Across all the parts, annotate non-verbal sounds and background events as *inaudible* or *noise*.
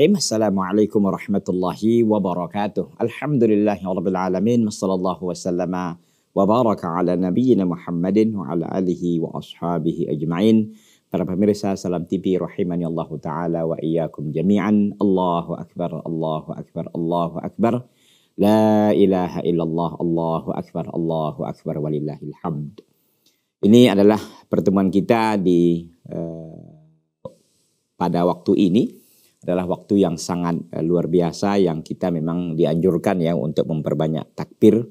Bismillahirrahmanirrahim. Assalamualaikum warahmatullahi wabarakatuh. Alhamdulillahi rabbil alamin. Wassallallahu wasallama wa baraka ala nabiyyina Muhammadin wa ala alihi wa ashabihi ajma'in. Para pemirsa Salam TV rahimani Allah taala wa iyyakum jami'an. Allahu akbar, Allahu akbar, Allahu akbar. La ilaha illallah, Allahu akbar, Allahu akbar walillahil hamd. Ini adalah pertemuan kita di eh, pada waktu ini adalah waktu yang sangat uh, luar biasa yang kita memang dianjurkan ya untuk memperbanyak takbir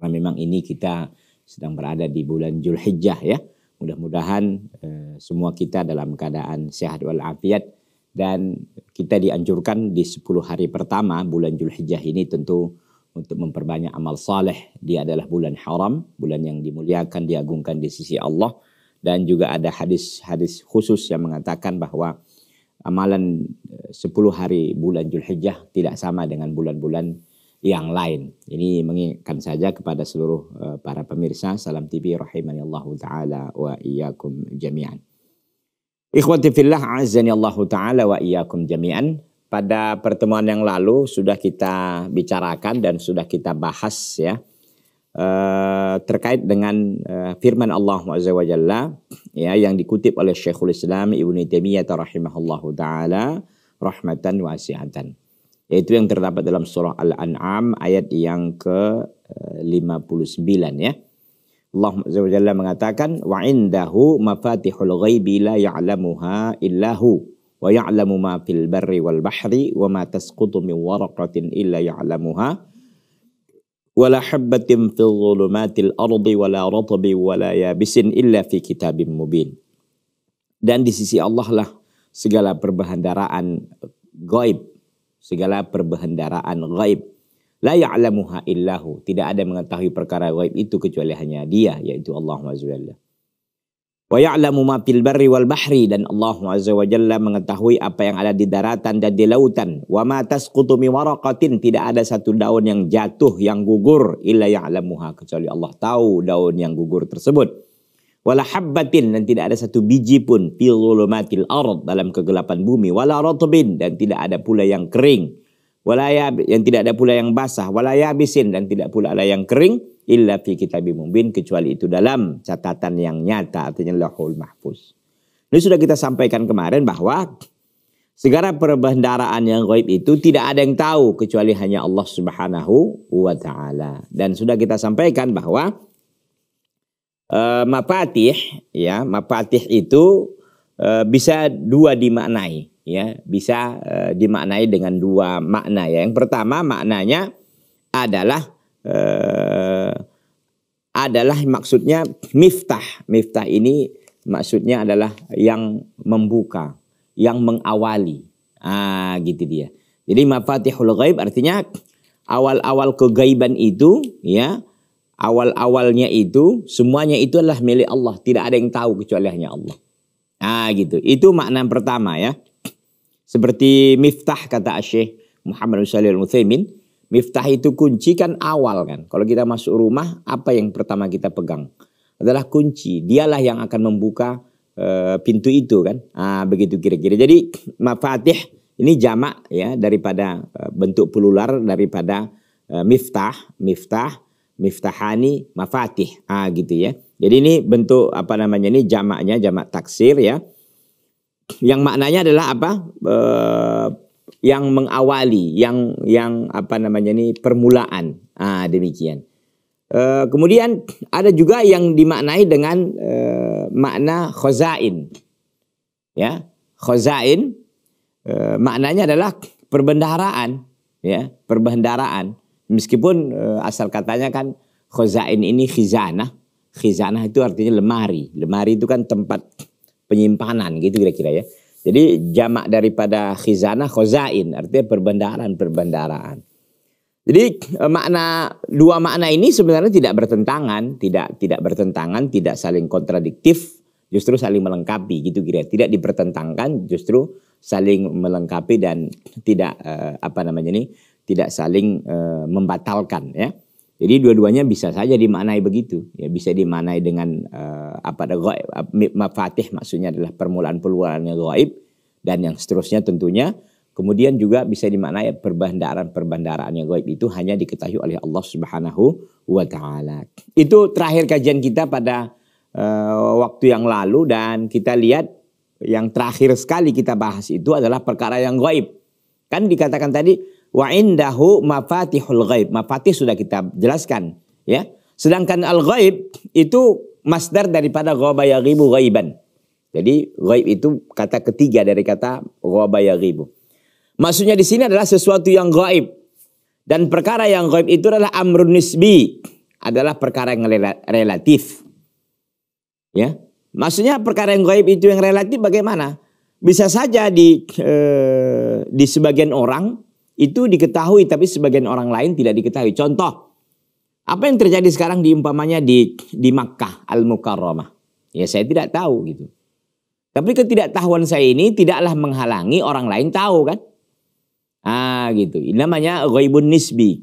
karena memang ini kita sedang berada di bulan Julhijjah ya. Mudah-mudahan uh, semua kita dalam keadaan sehat walafiat dan kita dianjurkan di 10 hari pertama bulan Julhijjah ini tentu untuk memperbanyak amal saleh. Dia adalah bulan haram, bulan yang dimuliakan, diagungkan di sisi Allah dan juga ada hadis-hadis khusus yang mengatakan bahwa amalan 10 eh, hari bulan Julhijjah tidak sama dengan bulan-bulan yang lain. Ini mengingatkan saja kepada seluruh eh, para pemirsa Salam TV rahimani Allah taala wa iyyakum jami'an. Ikhwati fillah azani Allah taala wa iyyakum jami'an. Pada pertemuan yang lalu sudah kita bicarakan dan sudah kita bahas ya Eh, terkait dengan uh, firman Allah Azza Jalla ya yang dikutip oleh Syekhul Islam Ibnu Taimiyah rahimahullahu taala rahmatan wasi'atan yaitu yang terdapat dalam surah Al-An'am ayat yang ke-59 ya. Allah Azza Jalla mengatakan wa indahu mafatihul ghaibi la ya'lamuha illahu wa ya'lamu ma fil barri wal bahri wa ma tasqutu min waraqatin illa ya'lamuha ولا حبة في الظلمات الأرض ولا رطب ولا يابس إلا في كتاب مبين. Dan di sisi Allah lah segala perbendaharaan gaib, segala perbendaharaan gaib. La ya'lamuha illahu. Tidak ada yang mengetahui perkara gaib itu kecuali hanya dia, yaitu Allah Azza Wa ya'lamu ma fil barri wal bahri dan Allah Azza wa Jalla mengetahui apa yang ada di daratan dan di lautan. Wa ma tasqutu min waraqatin tidak ada satu daun yang jatuh yang gugur illa ya'lamuha kecuali Allah tahu daun yang gugur tersebut. Wala habbatin dan tidak ada satu biji pun fil zulumatil ard dalam kegelapan bumi wala ratbin dan tidak ada pula yang kering. Wala yang tidak ada pula yang basah, wala yabisin dan tidak pula ada yang kering illa fi kitabim mubin kecuali itu dalam catatan yang nyata artinya lahul mahfuz. Ini sudah kita sampaikan kemarin bahwa segala perbendaraan yang gaib itu tidak ada yang tahu kecuali hanya Allah Subhanahu wa taala. Dan sudah kita sampaikan bahwa uh, e, mapatih ya, mapatih itu uh, bisa dua dimaknai ya, bisa uh, dimaknai dengan dua makna ya. Yang pertama maknanya adalah adalah maksudnya miftah. Miftah ini maksudnya adalah yang membuka, yang mengawali. Ah, gitu dia. Jadi mafatihul ghaib artinya awal-awal kegaiban itu ya, awal-awalnya itu semuanya itu adalah milik Allah, tidak ada yang tahu kecuali hanya Allah. Ah, gitu. Itu makna pertama ya. Seperti miftah kata Syekh Muhammad Shalih Al-Utsaimin, Miftah itu kunci kan awal kan. Kalau kita masuk rumah, apa yang pertama kita pegang? Adalah kunci. Dialah yang akan membuka e, pintu itu kan. Ah begitu kira-kira. Jadi *clears throat* mafatih ini jamak ya daripada e, bentuk pelular daripada e, miftah, miftah, miftahani, mafatih. Ah gitu ya. Jadi ini bentuk apa namanya ini jamaknya jamak taksir ya. Yang maknanya adalah apa? E, yang mengawali, yang yang apa namanya ini permulaan. Ah demikian. E, kemudian ada juga yang dimaknai dengan e, makna khazain, Ya, khazain e, maknanya adalah perbendaharaan, ya, perbendaharaan. Meskipun e, asal katanya kan khazain ini khizana, khizana itu artinya lemari. Lemari itu kan tempat penyimpanan gitu kira-kira ya jadi jamak daripada khizana khozain artinya perbendaharaan-perbendaharaan. Jadi eh, makna dua makna ini sebenarnya tidak bertentangan, tidak tidak bertentangan, tidak saling kontradiktif, justru saling melengkapi gitu kira. Tidak dipertentangkan, justru saling melengkapi dan tidak eh, apa namanya ini, tidak saling eh, membatalkan ya. Jadi dua-duanya bisa saja dimaknai begitu, ya bisa dimaknai dengan uh, apa gaib, fatih maksudnya adalah permulaan permulaan yang gaib dan yang seterusnya tentunya. Kemudian juga bisa dimaknai perbandaran-perbandaran yang gaib itu hanya diketahui oleh Allah Subhanahu wa taala. Itu terakhir kajian kita pada uh, waktu yang lalu dan kita lihat yang terakhir sekali kita bahas itu adalah perkara yang gaib. Kan dikatakan tadi wa indahu mafatihul ghaib. Mafatih sudah kita jelaskan, ya. Sedangkan al-ghaib itu masdar daripada ghaba yaghibu ghaiban. Jadi ghaib itu kata ketiga dari kata ghaba yaghibu. Maksudnya di sini adalah sesuatu yang ghaib. Dan perkara yang ghaib itu adalah amrun nisbi, adalah perkara yang relatif. Ya. Maksudnya perkara yang ghaib itu yang relatif bagaimana? Bisa saja di eh, di sebagian orang itu diketahui tapi sebagian orang lain tidak diketahui. Contoh, apa yang terjadi sekarang di umpamanya di di Makkah Al-Mukarramah? Ya saya tidak tahu gitu. Tapi ketidaktahuan saya ini tidaklah menghalangi orang lain tahu kan? Ah gitu. Ini namanya ghaibun nisbi.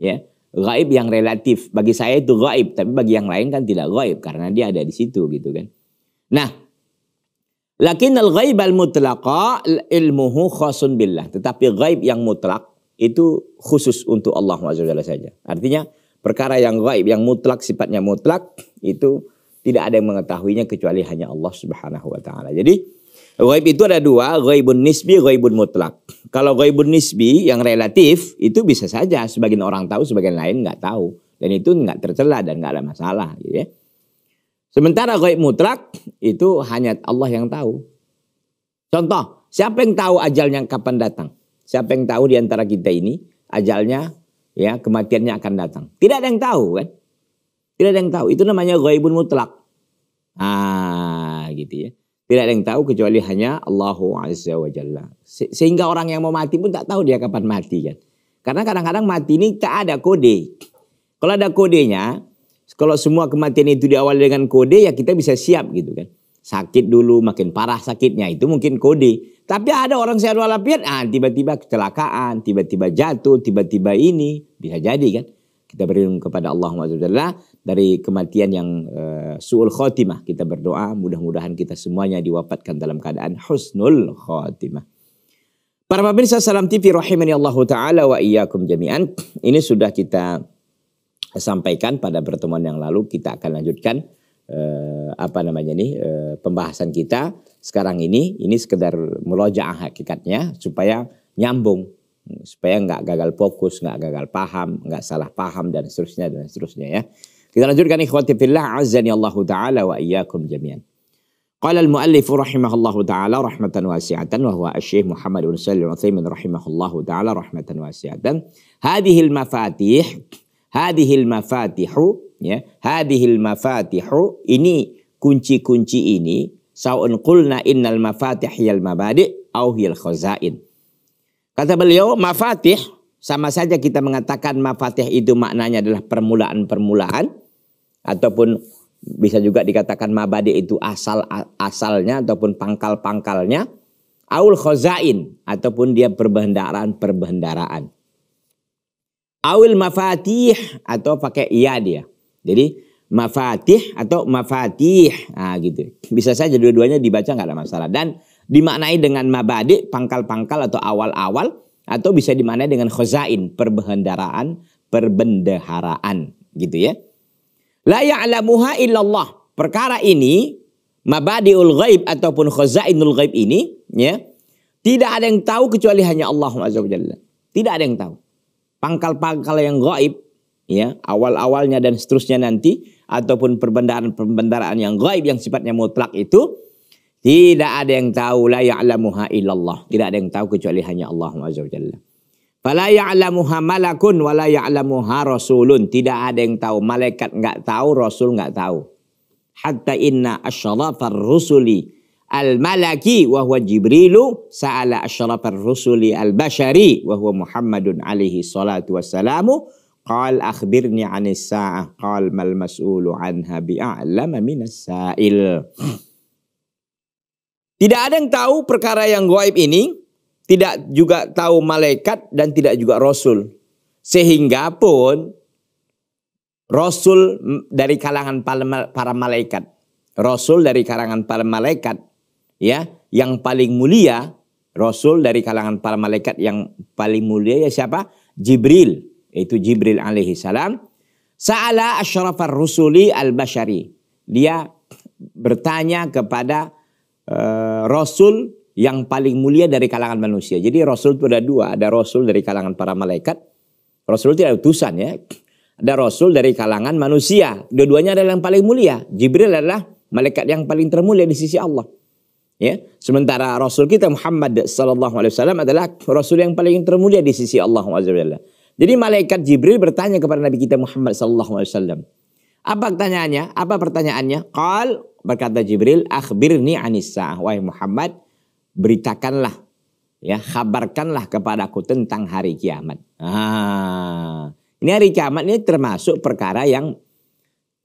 Ya. Gaib yang relatif. Bagi saya itu gaib, tapi bagi yang lain kan tidak gaib karena dia ada di situ gitu kan. Nah, ghaib al mutlaqa ilmuhu khasun billah. Tetapi ghaib yang mutlak itu khusus untuk Allah Azza saja. Artinya perkara yang ghaib yang mutlak sifatnya mutlak itu tidak ada yang mengetahuinya kecuali hanya Allah Subhanahu wa taala. Jadi ghaib itu ada dua, ghaibun nisbi, ghaibun mutlak. Kalau ghaibun nisbi yang relatif itu bisa saja sebagian orang tahu, sebagian lain nggak tahu. Dan itu nggak tercela dan nggak ada masalah gitu ya. Sementara gaib mutlak itu hanya Allah yang tahu. Contoh, siapa yang tahu ajalnya kapan datang? Siapa yang tahu di antara kita ini ajalnya ya kematiannya akan datang? Tidak ada yang tahu kan? Tidak ada yang tahu. Itu namanya gaibun mutlak. Ah, gitu ya. Tidak ada yang tahu kecuali hanya Allahu Azza wa Jalla. Se sehingga orang yang mau mati pun tak tahu dia kapan mati kan. Karena kadang-kadang mati ini tak ada kode. Kalau ada kodenya, kalau semua kematian itu diawali dengan kode ya kita bisa siap gitu kan. Sakit dulu makin parah sakitnya itu mungkin kode. Tapi ada orang sehat walafiat, ah tiba-tiba kecelakaan, tiba-tiba jatuh, tiba-tiba ini bisa jadi kan. Kita berlindung kepada Allah Subhanahu dari kematian yang uh, suul khotimah. Kita berdoa mudah-mudahan kita semuanya diwafatkan dalam keadaan husnul khotimah. Para pemirsa Salam TV rahimani Allah Ta'ala wa iyyakum jami'an. Ini sudah kita sampaikan pada pertemuan yang lalu kita akan lanjutkan eh, apa namanya nih eh, pembahasan kita sekarang ini ini sekedar meloja hakikatnya supaya nyambung supaya nggak gagal fokus nggak gagal paham nggak salah paham dan seterusnya dan seterusnya ya kita lanjutkan ikhwati fillah azani Allah taala wa iyyakum jami'an قال المؤلف رحمه الله تعالى رحمة واسعة وهو الشيخ محمد بن سالم العثيمين رحمه الله تعالى رحمة واسعة هذه المفاتيح Hadihil mafatihu ya, hadihil mafatihu ini kunci-kunci ini saun qulna innal mafatih yal mabadi au yal khazain. Kata beliau mafatih sama saja kita mengatakan mafatih itu maknanya adalah permulaan-permulaan ataupun bisa juga dikatakan mabadi itu asal asalnya ataupun pangkal-pangkalnya aul khazain ataupun dia perbendaraan-perbendaraan. Awil mafatih atau pakai iya dia. Jadi mafatih atau mafatih. Nah, gitu. Bisa saja dua-duanya dibaca nggak ada masalah. Dan dimaknai dengan mabadi, pangkal-pangkal atau awal-awal. Atau bisa dimaknai dengan khazain, perbendaraan, perbendaharaan. Gitu ya. La ya'lamuha illallah. Perkara ini, mabadiul ghaib ataupun khazainul ghaib ini, ya, tidak ada yang tahu kecuali hanya Allah Azza wa Tidak ada yang tahu pangkal-pangkal yang gaib ya awal-awalnya dan seterusnya nanti ataupun perbendaraan-perbendaraan yang gaib yang sifatnya mutlak itu tidak ada yang tahu la ya'lamuha illallah tidak ada yang tahu kecuali hanya Allah azza wajalla fala ya'lamuha malakun wala ya'lamuha rasulun tidak ada yang tahu malaikat enggak tahu rasul enggak tahu hatta inna asyrafar rusuli al-malaki wa huwa Jibrilu sa'ala asyrafar rusuli al-bashari wa huwa Muhammadun alaihi salatu wassalamu qal akhbirni anis sa'ah qal mal mas'ulu anha bi'a'lama minas sa'il Tidak ada yang tahu perkara yang goib ini, tidak juga tahu malaikat dan tidak juga rasul. Sehingga pun rasul dari kalangan para malaikat, rasul dari kalangan para malaikat ya yang paling mulia rasul dari kalangan para malaikat yang paling mulia ya siapa? Jibril, itu Jibril alaihi salam. Sa'ala asyrafar rusuli al-bashari. Dia bertanya kepada uh, rasul yang paling mulia dari kalangan manusia. Jadi rasul itu ada dua, ada rasul dari kalangan para malaikat. Rasul tidak utusan ya. Ada rasul dari kalangan manusia. Dua-duanya adalah yang paling mulia. Jibril adalah malaikat yang paling termulia di sisi Allah. Ya, sementara Rasul kita Muhammad Sallallahu Alaihi Wasallam adalah Rasul yang paling termulia di sisi Allah Azza Jadi malaikat Jibril bertanya kepada Nabi kita Muhammad Sallallahu Alaihi Wasallam, apa pertanyaannya? Apa pertanyaannya? Qal berkata Jibril, akhbirni anis Wahai Muhammad, beritakanlah ya, kabarkanlah kepada aku tentang hari kiamat. Ah, ini hari kiamat ini termasuk perkara yang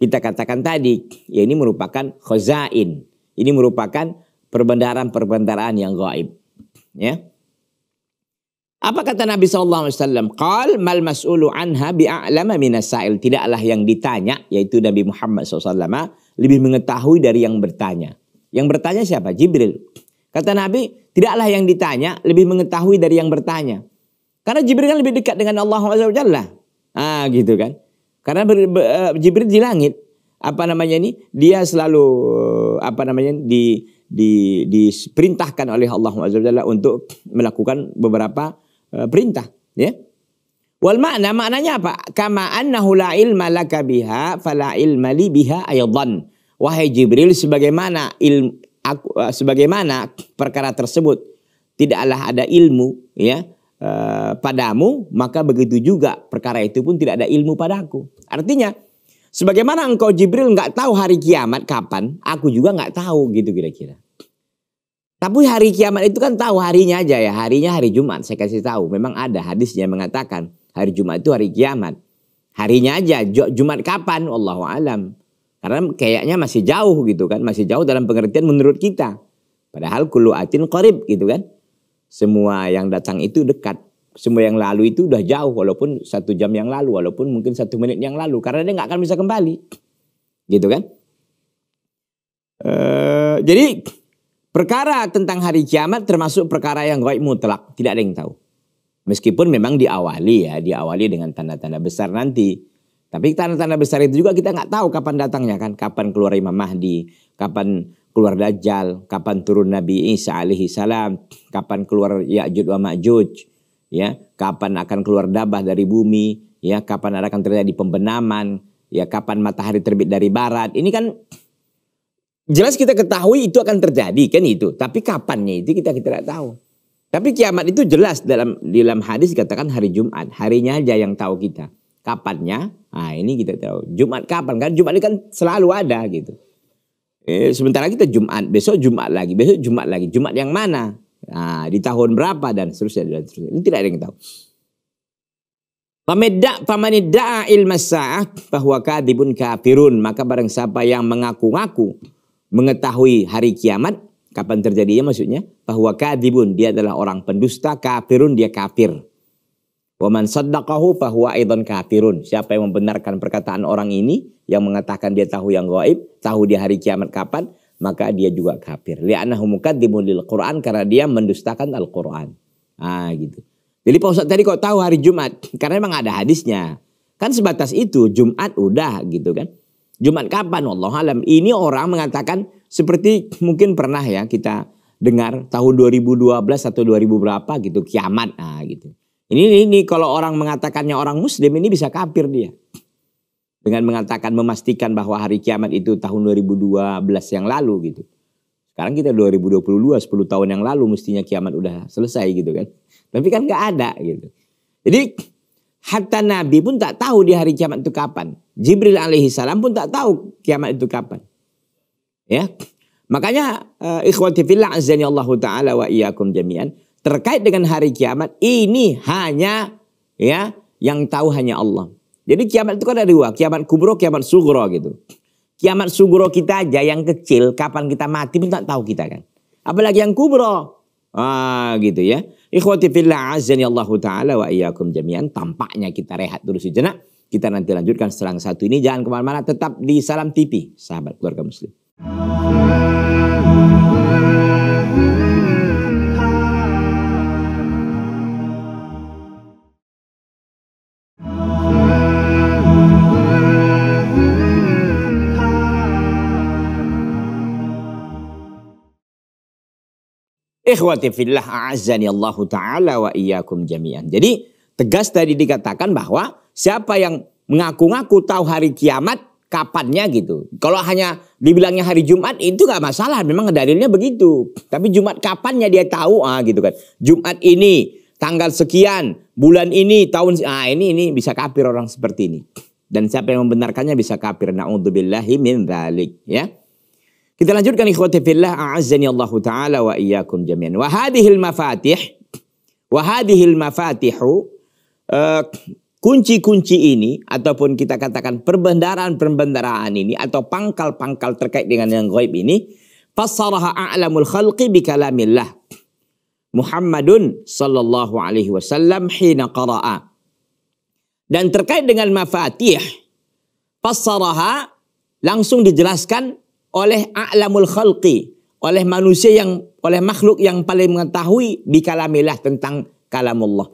kita katakan tadi, ya ini merupakan khazain. Ini merupakan perbendaharaan-perbendaharaan yang gaib. Ya. Apa kata Nabi saw. Qal mal mas'ulu anha bi'alama minasail. sa'il. Tidaklah yang ditanya yaitu Nabi Muhammad SAW lebih mengetahui dari yang bertanya. Yang bertanya siapa? Jibril. Kata Nabi, tidaklah yang ditanya lebih mengetahui dari yang bertanya. Karena Jibril kan lebih dekat dengan Allah SWT. Ah gitu kan. Karena eh, Jibril di langit. Apa namanya ini? Dia selalu eh, apa namanya di di, diperintahkan oleh Allah Azza untuk melakukan beberapa uh, perintah ya wal makna maknanya apa kama annahu la ilma laka biha fala ilma li biha wahai Jibril sebagaimana ilmu aku, eh, sebagaimana perkara tersebut tidaklah ada ilmu ya uh, padamu maka begitu juga perkara itu pun tidak ada ilmu padaku artinya Sebagaimana engkau Jibril nggak tahu hari kiamat kapan, aku juga nggak tahu gitu kira-kira. Tapi hari kiamat itu kan tahu harinya aja ya. Harinya hari Jumat. Saya kasih tahu. Memang ada hadisnya mengatakan hari Jumat itu hari kiamat. Harinya aja. Jumat kapan? Allah alam. Karena kayaknya masih jauh gitu kan. Masih jauh dalam pengertian menurut kita. Padahal kuluatin atin gitu kan. Semua yang datang itu dekat. Semua yang lalu itu udah jauh. Walaupun satu jam yang lalu. Walaupun mungkin satu menit yang lalu. Karena dia gak akan bisa kembali. Gitu kan. Uh, jadi Perkara tentang hari kiamat termasuk perkara yang gaib mutlak, tidak ada yang tahu. Meskipun memang diawali ya, diawali dengan tanda-tanda besar nanti. Tapi tanda-tanda besar itu juga kita nggak tahu kapan datangnya kan, kapan keluar Imam Mahdi, kapan keluar Dajjal, kapan turun Nabi Isa alaihi salam, kapan keluar Ya'juj wa Ma'juj, ya, kapan akan keluar dabah dari bumi, ya, kapan akan terjadi pembenaman, ya, kapan matahari terbit dari barat. Ini kan jelas kita ketahui itu akan terjadi kan itu. Tapi kapannya itu kita tidak tahu. Tapi kiamat itu jelas dalam dalam hadis dikatakan hari Jumat. Harinya aja yang tahu kita. Kapannya? Nah ini kita tahu. Jumat kapan kan? Jumat ini kan selalu ada gitu. Eh, sementara kita Jumat, besok Jumat lagi, besok Jumat lagi. Jumat yang mana? Nah, di tahun berapa dan seterusnya dan seterusnya. Ini tidak ada yang tahu. Pamedak pamanida ilmasa bahwa bahwa kadibun kafirun. Maka barang siapa yang mengaku-ngaku mengetahui hari kiamat kapan terjadinya maksudnya bahwa kadibun dia adalah orang pendusta kafirun dia kafir waman saddaqahu bahwa aidan kafirun siapa yang membenarkan perkataan orang ini yang mengatakan dia tahu yang gaib tahu dia hari kiamat kapan maka dia juga kafir li'annahu di lil Qur'an karena dia mendustakan Al-Qur'an ah gitu jadi Pak Ustaz tadi kok tahu hari Jumat *laughs* karena memang ada hadisnya kan sebatas itu Jumat udah gitu kan Jumat kapan Allah alam. Ini orang mengatakan seperti mungkin pernah ya kita dengar tahun 2012 atau 2000 berapa gitu kiamat nah gitu. Ini, ini ini kalau orang mengatakannya orang muslim ini bisa kafir dia. Dengan mengatakan memastikan bahwa hari kiamat itu tahun 2012 yang lalu gitu. Sekarang kita 2022 10 tahun yang lalu mestinya kiamat udah selesai gitu kan. Tapi kan nggak ada gitu. Jadi Hatta Nabi pun tak tahu di hari kiamat itu kapan. Jibril alaihi salam pun tak tahu kiamat itu kapan. Ya. Makanya uh, ikhwati fillah azani Allah taala wa iyyakum jami'an terkait dengan hari kiamat ini hanya ya yang tahu hanya Allah. Jadi kiamat itu kan ada dua, kiamat kubro, kiamat sugro gitu. Kiamat sugro kita aja yang kecil, kapan kita mati pun tak tahu kita kan. Apalagi yang kubro. Ah gitu ya. Ikhwati fillah azani Allah taala wa iyyakum jami'an. Tampaknya kita rehat dulu sejenak. Kita nanti lanjutkan setelah satu ini. Jangan kemana-mana, tetap di Salam TV, sahabat keluarga muslim. Ikhwati fillah ya Allah taala wa iyyakum jami'an. Jadi tegas tadi dikatakan bahwa siapa yang mengaku-ngaku tahu hari kiamat kapannya gitu. Kalau hanya dibilangnya hari Jumat itu gak masalah, memang dalilnya begitu. Tapi Jumat kapannya dia tahu ah gitu kan. Jumat ini tanggal sekian, bulan ini, tahun ah ini ini bisa kafir orang seperti ini. Dan siapa yang membenarkannya bisa kafir. Nauzubillahi min ya. Kita lanjutkan ikhwati fillah a'azzani Allah taala wa iyyakum jami'an. Wa hadhil mafatih wa hadhil mafatihu eh, kunci-kunci ini ataupun kita katakan perbendaraan-perbendaraan ini atau pangkal-pangkal terkait dengan yang gaib ini fasaraha a'lamul khalqi bi kalamillah Muhammadun sallallahu alaihi wasallam hina qara'a. Dan terkait dengan mafatih fasaraha langsung dijelaskan oleh a'lamul khalqi, oleh manusia yang oleh makhluk yang paling mengetahui di kalamilah tentang kalamullah.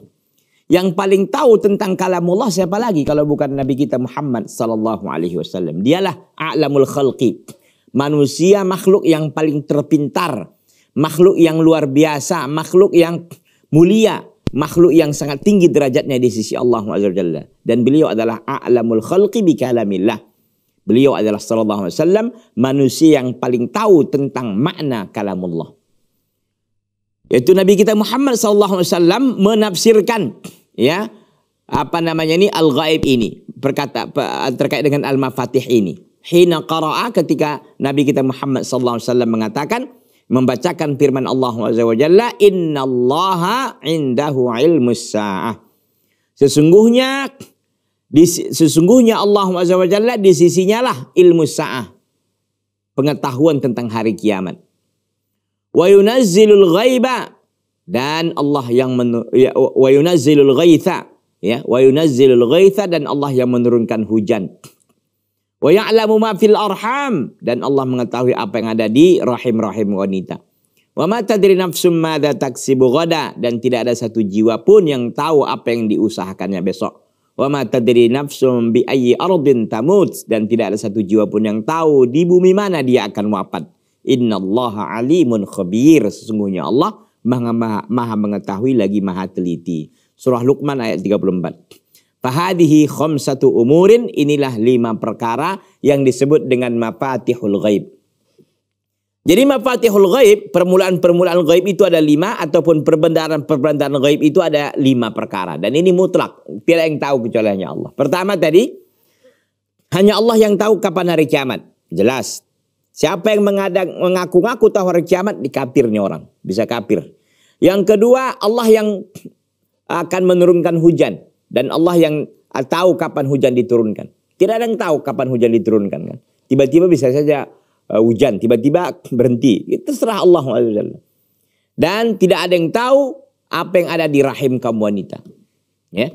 Yang paling tahu tentang kalamullah siapa lagi kalau bukan Nabi kita Muhammad sallallahu alaihi wasallam. Dialah a'lamul khalqi. Manusia makhluk yang paling terpintar, makhluk yang luar biasa, makhluk yang mulia, makhluk yang sangat tinggi derajatnya di sisi Allah Dan beliau adalah a'lamul khalqi bi kalamillah Beliau adalah sallallahu alaihi wasallam manusia yang paling tahu tentang makna kalamullah. Yaitu Nabi kita Muhammad sallallahu alaihi wasallam menafsirkan ya apa namanya ini al-ghaib ini berkata terkait dengan al-mafatih ini. Hina qara'a ketika Nabi kita Muhammad sallallahu alaihi wasallam mengatakan membacakan firman Allah Azza wa Jalla innallaha indahu ilmus sa'ah. Sesungguhnya di, sesungguhnya Allah Jalla di sisinya lah ilmu sa'ah. Pengetahuan tentang hari kiamat. Wa yunazzilul ghaiba. Dan Allah yang ya, wa yunazzilul ghaitha. Ya, wa yunazzilul ghaitha dan Allah yang menurunkan hujan. Wa ya'lamu ma fil arham dan Allah mengetahui apa yang ada di rahim-rahim wanita. Wa ma tadri nafsum madza taksibu ghada dan tidak ada satu jiwa pun yang tahu apa yang diusahakannya besok. Wa tadri nafsum bi ayyi ardin tamut dan tidak ada satu jiwa pun yang tahu di bumi mana dia akan wafat. Innallaha alimun khabir. Sesungguhnya Allah maha, maha, maha mengetahui lagi maha teliti. Surah Luqman ayat 34. Fahadihi satu umurin inilah lima perkara yang disebut dengan mafatihul ghaib jadi mafatihul ghaib, permulaan-permulaan ghaib itu ada lima ataupun perbendaharaan-perbendaharaan ghaib itu ada lima perkara. Dan ini mutlak, tidak yang tahu kecuali hanya Allah. Pertama tadi, hanya Allah yang tahu kapan hari kiamat. Jelas. Siapa yang mengaku-ngaku tahu hari kiamat, dikapirnya orang. Bisa kapir. Yang kedua, Allah yang akan menurunkan hujan. Dan Allah yang tahu kapan hujan diturunkan. Tidak ada yang tahu kapan hujan diturunkan. kan? Tiba-tiba bisa saja uh, hujan tiba-tiba berhenti. Terserah Allah Dan tidak ada yang tahu apa yang ada di rahim kaum wanita. Ya.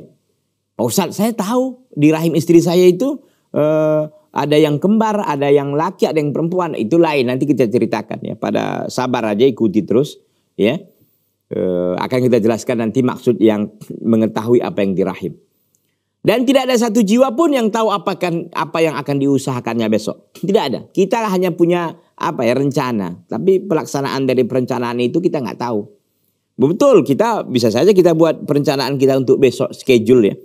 Pak Ustaz, saya tahu di rahim istri saya itu uh, ada yang kembar, ada yang laki, ada yang perempuan. Itu lain nanti kita ceritakan ya. Pada sabar aja ikuti terus ya. Uh, akan kita jelaskan nanti maksud yang mengetahui apa yang di rahim. Dan tidak ada satu jiwa pun yang tahu apa, apa yang akan diusahakannya besok. Tidak ada. Kita hanya punya apa ya rencana. Tapi pelaksanaan dari perencanaan itu kita nggak tahu. Betul, kita bisa saja kita buat perencanaan kita untuk besok schedule ya.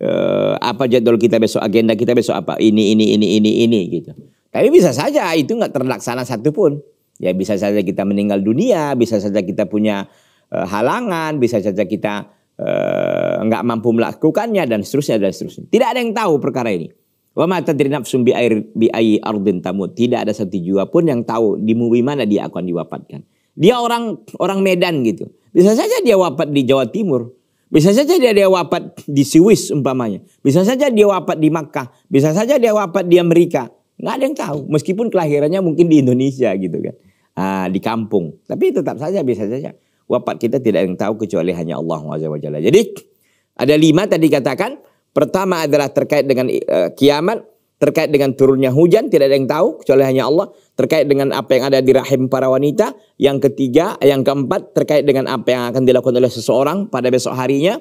E, apa jadwal kita besok, agenda kita besok apa, ini, ini, ini, ini, ini gitu. Tapi bisa saja itu nggak terlaksana satu pun. Ya bisa saja kita meninggal dunia, bisa saja kita punya e, halangan, bisa saja kita Eh, nggak mampu melakukannya dan seterusnya dan seterusnya. Tidak ada yang tahu perkara ini. Wa ma nafsum bi air bi ayi ardin tamut. Tidak ada satu jiwa pun yang tahu di bumi mana dia akan diwafatkan. Dia orang orang Medan gitu. Bisa saja dia wafat di Jawa Timur. Bisa saja dia dia wafat di Swiss umpamanya. Bisa saja dia wafat di Makkah. Bisa saja dia wafat di Amerika. Nggak ada yang tahu. Meskipun kelahirannya mungkin di Indonesia gitu kan. Ah, di kampung. Tapi tetap saja bisa saja. Wafat kita tidak ada yang tahu kecuali hanya Allah SWT. Jadi ada lima tadi katakan. Pertama adalah terkait dengan uh, kiamat, terkait dengan turunnya hujan tidak ada yang tahu kecuali hanya Allah. Terkait dengan apa yang ada di rahim para wanita. Yang ketiga, yang keempat terkait dengan apa yang akan dilakukan oleh seseorang pada besok harinya.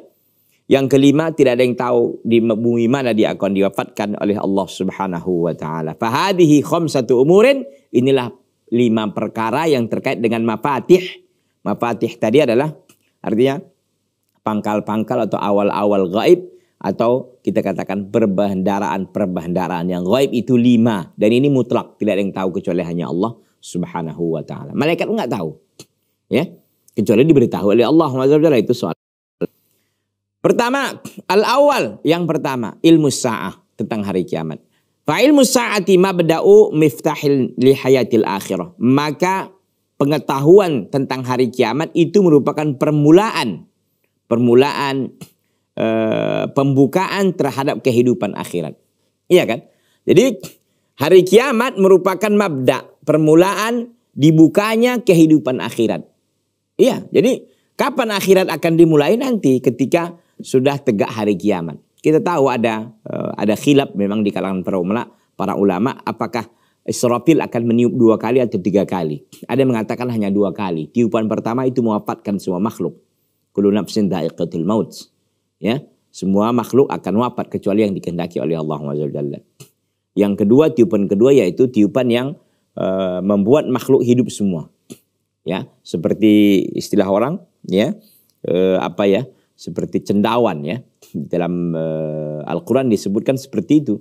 Yang kelima tidak ada yang tahu di bumi mana dia akan diwafatkan oleh Allah Subhanahu wa taala. Fahadihi satu umurin inilah lima perkara yang terkait dengan mafatih Mafatih tadi adalah artinya pangkal-pangkal atau awal-awal gaib atau kita katakan perbendaraan-perbendaraan yang gaib itu lima dan ini mutlak tidak ada yang tahu kecuali hanya Allah Subhanahu wa taala. Malaikat enggak tahu. Ya. Kecuali diberitahu oleh Allah Subhanahu itu soal. Pertama, al-awwal yang pertama ilmu saah tentang hari kiamat. Fa ilmu saati mabda'u miftahil lihayatil akhirah. Maka pengetahuan tentang hari kiamat itu merupakan permulaan permulaan e, pembukaan terhadap kehidupan akhirat. Iya kan? Jadi hari kiamat merupakan mabda, permulaan dibukanya kehidupan akhirat. Iya, jadi kapan akhirat akan dimulai nanti ketika sudah tegak hari kiamat. Kita tahu ada e, ada khilaf memang di kalangan para ulama, para ulama apakah Israfil akan meniup dua kali atau tiga kali. Ada yang mengatakan hanya dua kali. Tiupan pertama itu mewafatkan semua makhluk. Kullu nafsin maut. Ya, semua makhluk akan wafat kecuali yang dikehendaki oleh Allah Subhanahu Yang kedua, tiupan kedua yaitu tiupan yang uh, membuat makhluk hidup semua. Ya, seperti istilah orang, ya. Uh, apa ya? Seperti cendawan ya. Dalam uh, Al-Qur'an disebutkan seperti itu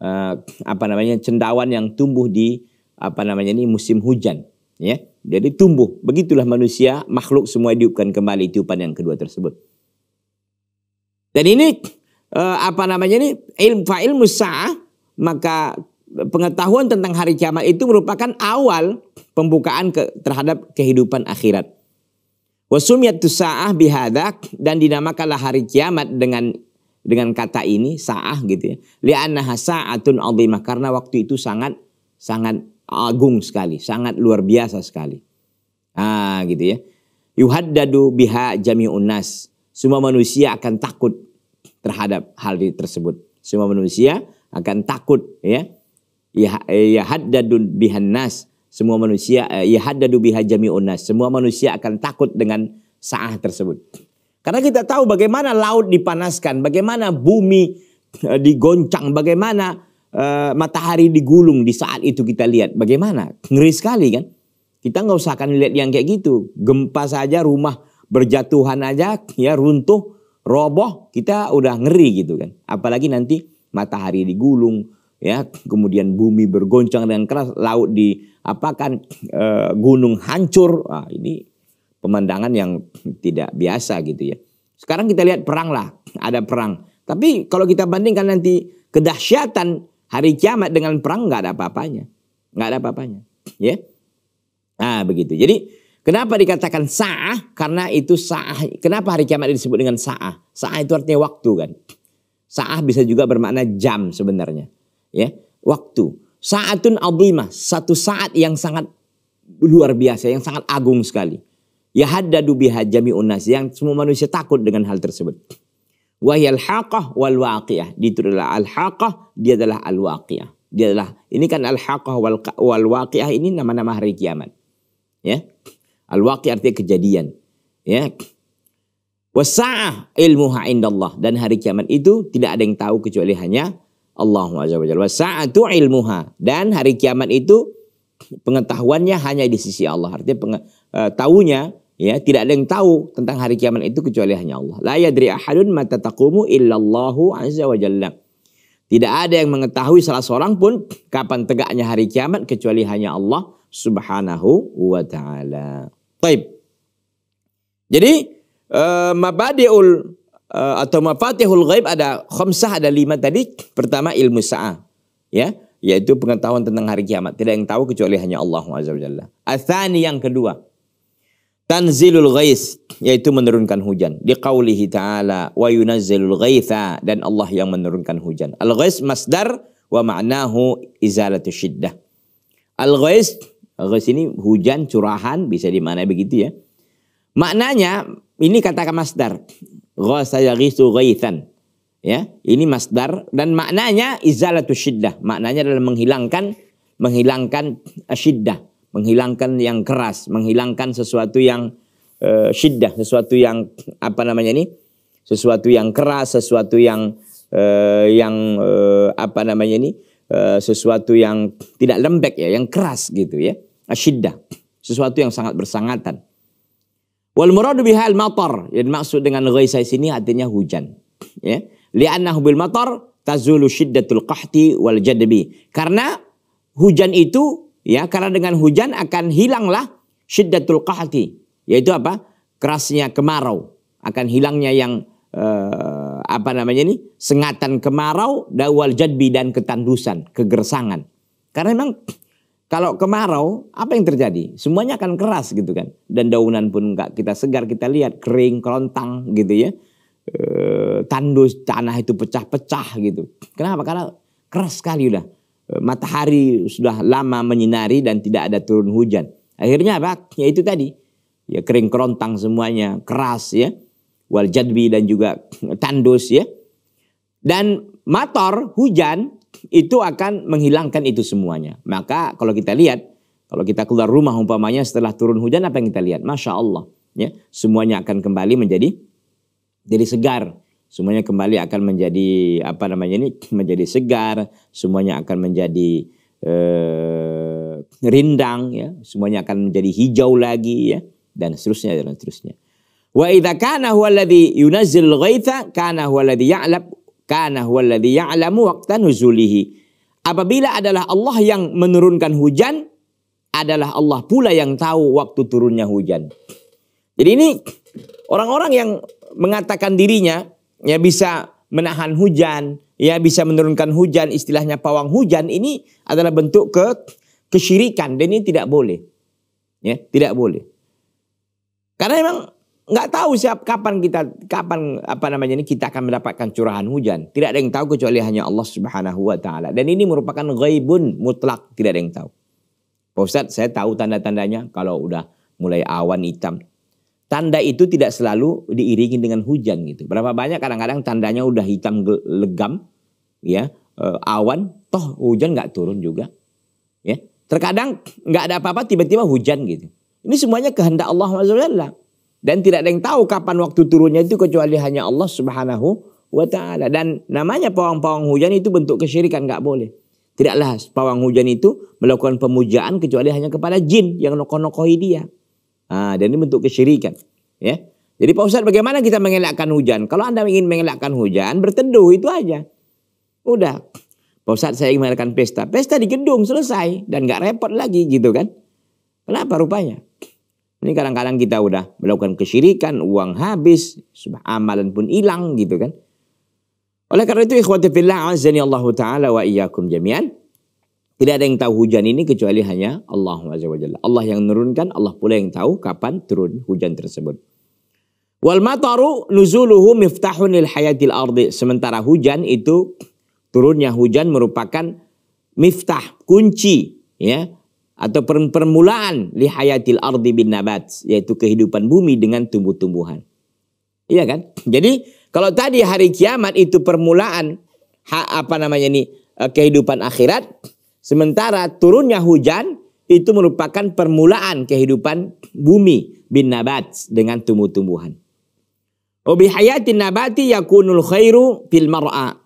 uh, apa namanya cendawan yang tumbuh di apa namanya ini musim hujan ya jadi tumbuh begitulah manusia makhluk semua diupkan kembali tiupan yang kedua tersebut dan ini uh, apa namanya ini ilmu fa'il musa maka pengetahuan tentang hari kiamat itu merupakan awal pembukaan ke, terhadap kehidupan akhirat. Wasumiyat sa'ah bihadak dan dinamakanlah hari kiamat dengan dengan kata ini sa'ah gitu ya. Li'anna hasa'atun azimah karena waktu itu sangat sangat agung sekali, sangat luar biasa sekali. Ah gitu ya. Yuhaddadu biha jami'un nas. Semua manusia akan takut terhadap hal tersebut. Semua manusia akan takut ya. Yahaddadu bihan nas. Semua manusia eh, yahaddadu biha jami'un nas. Semua manusia akan takut dengan sa'ah tersebut. Karena kita tahu bagaimana laut dipanaskan, bagaimana bumi eh, digoncang, bagaimana uh, matahari digulung di saat itu kita lihat. Bagaimana? Ngeri sekali kan? Kita nggak usah akan lihat yang kayak gitu. Gempa saja rumah berjatuhan aja ya runtuh, roboh, kita udah ngeri gitu kan. Apalagi nanti matahari digulung ya, kemudian bumi bergoncang dengan keras, laut di apa kan uh, eh, gunung hancur. Wah, ini pemandangan yang tidak biasa gitu ya. Sekarang kita lihat perang lah, ada perang. Tapi kalau kita bandingkan nanti kedahsyatan hari kiamat dengan perang nggak ada apa-apanya, nggak ada apa-apanya, ya. Yeah? Nah begitu. Jadi Kenapa dikatakan sah? Karena itu sah. Kenapa hari kiamat disebut dengan sah? Sa'ah itu artinya waktu kan. Sa'ah bisa juga bermakna jam sebenarnya. Ya, waktu. Sa'atun abimah. satu saat yang sangat luar biasa, yang sangat agung sekali. Yahaddadu biha jami'un nas yang semua manusia takut dengan hal tersebut. Wahyal haqah wal waqiah Itu adalah al haqah, dia adalah al waqiah Dia adalah ini kan al haqah wal, wal waqiah ini nama-nama hari kiamat. Ya. Al waqiah artinya kejadian. Ya. Wasa'ah ilmuha indallah dan hari kiamat itu tidak ada yang tahu kecuali hanya Allah azza wajalla. Wasa'atu ilmuha dan hari kiamat itu pengetahuannya hanya di sisi Allah. Artinya penge, uh, tahunya Ya, tidak ada yang tahu tentang hari kiamat itu kecuali hanya Allah. La yadri ahadun mata taqumu illallahu azza wa jalla. Tidak ada yang mengetahui salah seorang pun kapan tegaknya hari kiamat kecuali hanya Allah subhanahu wa ta'ala. Taib. Jadi uh, mabadiul uh, atau mafatihul ghaib ada khamsah ada lima tadi. Pertama ilmu sa'ah. Ya, yaitu pengetahuan tentang hari kiamat. Tidak yang tahu kecuali hanya Allah Azza wa Jalla. Athani yang kedua. Tanzilul ghais yaitu menurunkan hujan. Di qaulihi ta'ala wa yunazzilul ghaitha dan Allah yang menurunkan hujan. Al ghais masdar wa ma'nahu izalatu syiddah. Al ghais ghais ini hujan curahan bisa mana begitu ya. Maknanya ini kata masdar. Ghasa yaghisu ghaithan. Ya, ini masdar dan maknanya izalatu syiddah. Maknanya adalah menghilangkan menghilangkan syiddah menghilangkan yang keras, menghilangkan sesuatu yang uh, syiddah, sesuatu yang apa namanya ini, sesuatu yang keras, sesuatu yang uh, yang uh, apa namanya ini, uh, sesuatu yang tidak lembek ya, yang keras gitu ya, syiddah, sesuatu yang sangat bersangatan. Wal muradu biha al matar, yang maksud dengan ghaisai sini artinya hujan, ya. Li'annahu bil matar tazulu syiddatul qahti wal jadbi. Karena hujan itu Ya, karena dengan hujan akan hilanglah syiddatul qahti, yaitu apa? kerasnya kemarau, akan hilangnya yang eh, apa namanya ini? sengatan kemarau, dawal jadbi dan ketandusan, kegersangan. Karena memang kalau kemarau, apa yang terjadi? Semuanya akan keras gitu kan. Dan daunan pun enggak kita segar, kita lihat kering, kelontang gitu ya. Eh, tandus, tanah itu pecah-pecah gitu. Kenapa? Karena keras sekali udah. Eh, matahari sudah lama menyinari dan tidak ada turun hujan. Akhirnya apa? Ya itu tadi. Ya kering kerontang semuanya, keras ya. Wal jadbi dan juga *clears throat* tandus ya. Dan motor hujan itu akan menghilangkan itu semuanya. Maka kalau kita lihat, kalau kita keluar rumah umpamanya setelah turun hujan apa yang kita lihat? Masya Allah. Ya, semuanya akan kembali menjadi jadi segar semuanya kembali akan menjadi apa namanya ini *laughs* menjadi segar, semuanya akan menjadi eh, rindang ya, semuanya akan menjadi hijau lagi ya dan seterusnya dan seterusnya. Wa idza kana huwa alladhi yunazzil ghaitha kana huwa alladhi ya'lam kana huwa alladhi ya'lamu waqta nuzulihi. Apabila adalah Allah yang menurunkan hujan adalah Allah pula yang tahu waktu turunnya hujan. Jadi ini orang-orang yang mengatakan dirinya ya bisa menahan hujan, ya bisa menurunkan hujan, istilahnya pawang hujan ini adalah bentuk ke kesyirikan dan ini tidak boleh. Ya, tidak boleh. Karena memang nggak tahu siap kapan kita kapan apa namanya ini kita akan mendapatkan curahan hujan. Tidak ada yang tahu kecuali hanya Allah Subhanahu wa taala. Dan ini merupakan ghaibun mutlak, tidak ada yang tahu. Pak Ustaz, saya tahu tanda-tandanya kalau udah mulai awan hitam. Tanda itu tidak selalu diiringi dengan hujan gitu. Berapa banyak kadang-kadang tandanya udah hitam legam, ya eh, awan, toh hujan nggak turun juga, ya. Terkadang nggak ada apa-apa tiba-tiba hujan gitu. Ini semuanya kehendak Allah Subhanahu dan tidak ada yang tahu kapan waktu turunnya itu kecuali hanya Allah Subhanahu wa taala. Dan namanya pawang-pawang hujan itu bentuk kesyirikan nggak boleh. Tidaklah pawang hujan itu melakukan pemujaan kecuali hanya kepada jin yang noko nokohi dia. Ha, dan ini bentuk kesyirikan. Ya. Jadi Pak Ustadz bagaimana kita mengelakkan hujan? Kalau Anda ingin mengelakkan hujan, berteduh itu aja. Udah. Pak Ustadz saya ingin mengelakkan pesta. Pesta di gedung selesai dan gak repot lagi gitu kan. Kenapa rupanya? Ini kadang-kadang kita udah melakukan kesyirikan, uang habis, amalan pun hilang gitu kan. Oleh karena itu ikhwati fillah azani Allah taala wa iyakum jami'an. Tidak ada yang tahu hujan ini kecuali hanya Allah Jalla. Allah yang menurunkan, Allah pula yang tahu kapan turun hujan tersebut. Wal mataru nuzuluhu miftahun lil hayatil ardi. Sementara hujan itu turunnya hujan merupakan miftah, kunci ya atau permulaan li hayatil ardi bin nabat yaitu kehidupan bumi dengan tumbuh-tumbuhan. Iya kan? Jadi kalau tadi hari kiamat itu permulaan ha, apa namanya nih eh, kehidupan akhirat, Sementara turunnya hujan itu merupakan permulaan kehidupan bumi bin nabat dengan tumbuh-tumbuhan. Obihayatin nabati yakunul khairu fil mar'a.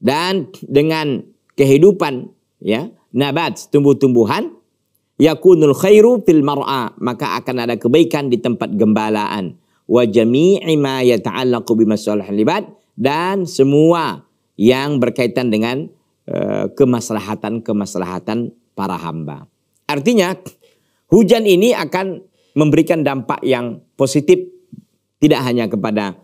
Dan dengan kehidupan ya nabat tumbuh-tumbuhan yakunul khairu fil mar'a maka akan ada kebaikan di tempat gembalaan wa jami'i ma yata'allaqu bimasalihil dan semua yang berkaitan dengan kemaslahatan-kemaslahatan para hamba. Artinya hujan ini akan memberikan dampak yang positif tidak hanya kepada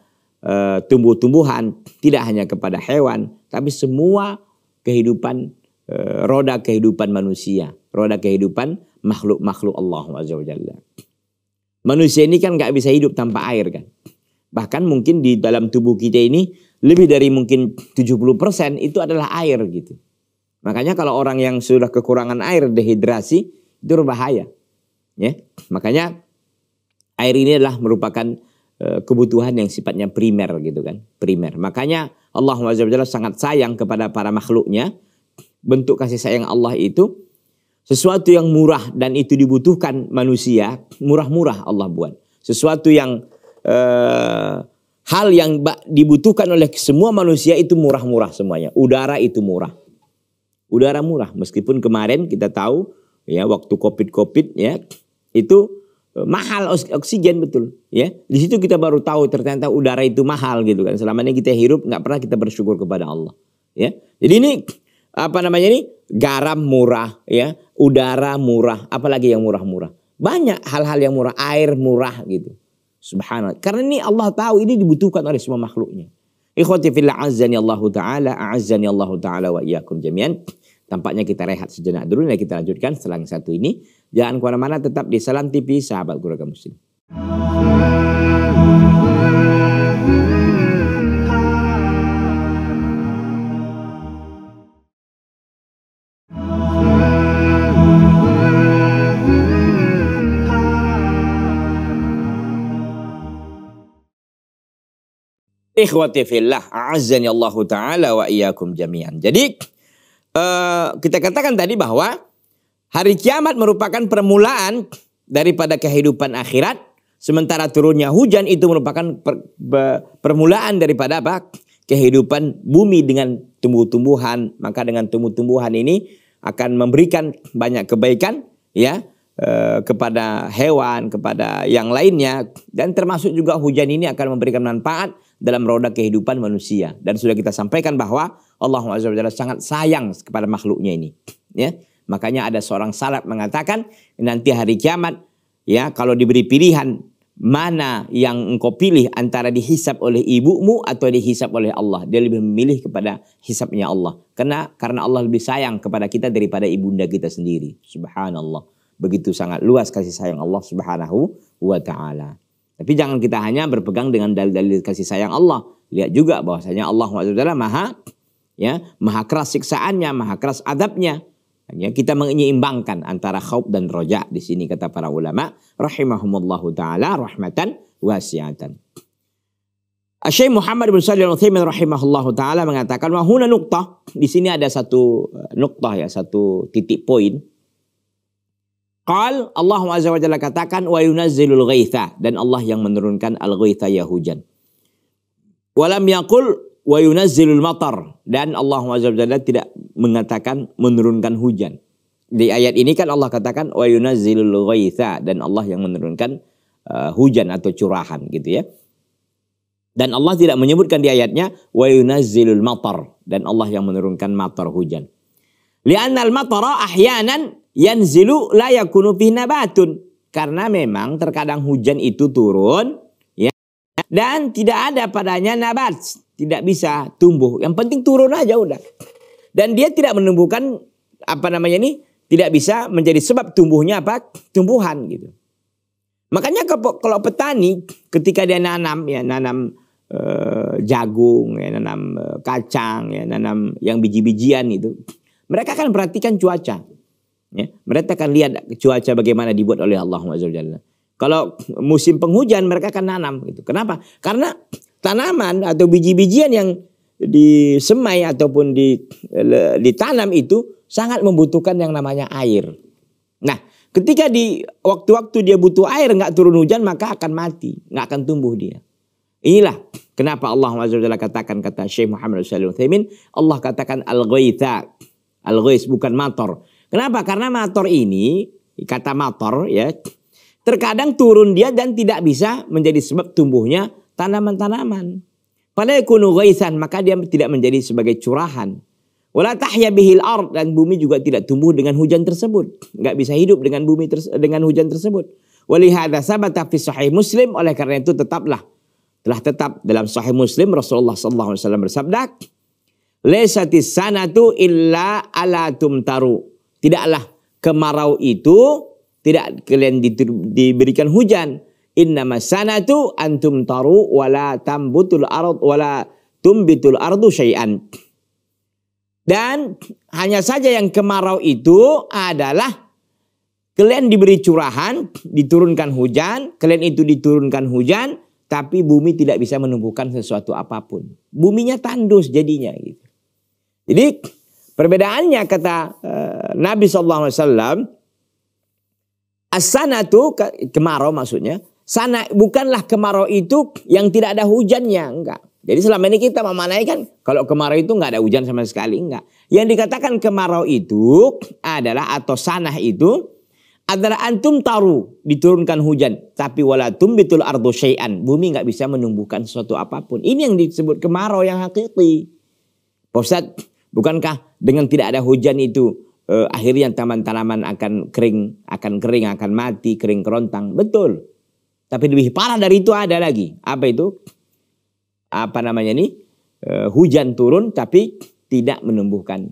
e, tumbuh-tumbuhan, tidak hanya kepada hewan, tapi semua kehidupan e, roda kehidupan manusia, roda kehidupan makhluk-makhluk Allah Azza Manusia ini kan nggak bisa hidup tanpa air kan. Bahkan mungkin di dalam tubuh kita ini lebih dari mungkin 70% itu adalah air gitu. Makanya kalau orang yang sudah kekurangan air dehidrasi itu berbahaya. Ya. Makanya air ini adalah merupakan eh, kebutuhan yang sifatnya primer gitu kan, primer. Makanya Allah SWT sangat sayang kepada para makhluknya. Bentuk kasih sayang Allah itu sesuatu yang murah dan itu dibutuhkan manusia, murah-murah Allah buat. Sesuatu yang eh, hal yang dibutuhkan oleh semua manusia itu murah-murah semuanya. Udara itu murah. Udara murah meskipun kemarin kita tahu ya waktu Covid-Covid ya itu e, mahal oksigen betul ya. Di situ kita baru tahu ternyata udara itu mahal gitu kan. Selama ini kita hirup nggak pernah kita bersyukur kepada Allah ya. Jadi ini apa namanya ini garam murah ya, udara murah, apalagi yang murah-murah. Banyak hal-hal yang murah, air murah gitu. Subhanallah. Karena ini Allah tahu ini dibutuhkan oleh semua makhluknya. Ikhwati fillah azzani Allah taala azzani Allah taala wa iyyakum jami'an. Tampaknya kita rehat sejenak dulu dan kita lanjutkan setelah yang satu ini. Jangan kemana-mana tetap di Salam TV sahabat Guraga Muslim. Ikhwati fillah, a'azzani Allahu taala wa iyyakum jami'an. Jadi uh, kita katakan tadi bahwa hari kiamat merupakan permulaan daripada kehidupan akhirat, sementara turunnya hujan itu merupakan per, be, permulaan daripada apa? kehidupan bumi dengan tumbuh-tumbuhan. Maka dengan tumbuh-tumbuhan ini akan memberikan banyak kebaikan ya eh, kepada hewan, kepada yang lainnya dan termasuk juga hujan ini akan memberikan manfaat dalam roda kehidupan manusia. Dan sudah kita sampaikan bahwa Allah Azza sangat sayang kepada makhluknya ini. Ya, makanya ada seorang salat mengatakan nanti hari kiamat ya kalau diberi pilihan mana yang engkau pilih antara dihisap oleh ibumu atau dihisap oleh Allah. Dia lebih memilih kepada hisapnya Allah. Karena karena Allah lebih sayang kepada kita daripada ibunda kita sendiri. Subhanallah. Begitu sangat luas kasih sayang Allah Subhanahu wa taala. Tapi jangan kita hanya berpegang dengan dalil-dalil kasih sayang Allah. Lihat juga bahwasanya Allah SWT maha ya maha keras siksaannya, maha keras adabnya. Ya, kita menyeimbangkan antara khawb dan roja di sini kata para ulama rahimahumullahu taala rahmatan wasiatan. Syekh Muhammad bin Salih Al-Utsaimin rahimahullahu taala mengatakan wahuna nukta. Di sini ada satu eh, nukta ya, satu titik poin Qal Allah Azza wa Jalla katakan wa yunazzilul ghaitha dan Allah yang menurunkan al-ghaitha ya hujan. Walam yaqul wa yunazzilul matar dan Allah Azza wa Jalla tidak mengatakan menurunkan hujan. Di ayat ini kan Allah katakan wa yunazzilul ghaitha dan Allah yang menurunkan uh, hujan atau curahan gitu ya. Dan Allah tidak menyebutkan di ayatnya wa yunazzilul matar dan Allah yang menurunkan matar hujan. Li'anna al-matara ahyanan yanzilu la yakunu nabatun. Karena memang terkadang hujan itu turun ya dan tidak ada padanya nabat, tidak bisa tumbuh. Yang penting turun aja udah. Dan dia tidak menumbuhkan apa namanya ini tidak bisa menjadi sebab tumbuhnya apa tumbuhan gitu. Makanya kalau petani ketika dia nanam ya nanam eh, jagung ya nanam eh, kacang ya nanam yang biji-bijian itu mereka akan perhatikan cuaca Ya, mereka akan lihat cuaca bagaimana dibuat oleh Allah Subhanahu Kalau musim penghujan mereka akan nanam gitu. Kenapa? Karena tanaman atau biji-bijian yang disemai ataupun ditanam itu sangat membutuhkan yang namanya air. Nah, ketika di waktu-waktu dia butuh air nggak turun hujan maka akan mati, nggak akan tumbuh dia. Inilah kenapa Allah SWT katakan kata Syekh Muhammad SAW. Allah katakan al-ghaitha. Al-ghais bukan mator. Kenapa? Karena motor ini, kata motor ya, terkadang turun dia dan tidak bisa menjadi sebab tumbuhnya tanaman-tanaman. Padahal kuno Gaisan maka dia tidak menjadi sebagai curahan. Wala tahya bihil ard dan bumi juga tidak tumbuh dengan hujan tersebut. Enggak bisa hidup dengan bumi dengan hujan tersebut. Walihada sabata fi sahih Muslim oleh karena itu tetaplah telah tetap dalam sahih Muslim Rasulullah SAW alaihi wasallam bersabda, "Laisati sanatu illa ala tumtaru." Tidaklah kemarau itu tidak kalian diberikan hujan. Innama sanatu antum taru wala tambutul ard wala tumbitul ardu syai'an. Dan hanya saja yang kemarau itu adalah kalian diberi curahan, diturunkan hujan, kalian itu diturunkan hujan, tapi bumi tidak bisa menumbuhkan sesuatu apapun. Buminya tandus jadinya gitu. Jadi Perbedaannya kata uh, Nabi saw asana itu kemarau maksudnya, sana bukanlah kemarau itu yang tidak ada hujannya, enggak. Jadi selama ini kita memanai kan kalau kemarau itu enggak ada hujan sama sekali enggak Yang dikatakan kemarau itu adalah atau sanah itu adalah antum taru diturunkan hujan tapi walatum bitul ardu syai'an bumi enggak bisa menumbuhkan sesuatu apapun. Ini yang disebut kemarau yang hakiki. Ustaz Bukankah dengan tidak ada hujan itu eh, akhirnya taman-tanaman akan kering, akan kering, akan mati, kering kerontang? Betul. Tapi lebih parah dari itu ada lagi. Apa itu? Apa namanya ini? Eh, hujan turun tapi tidak menumbuhkan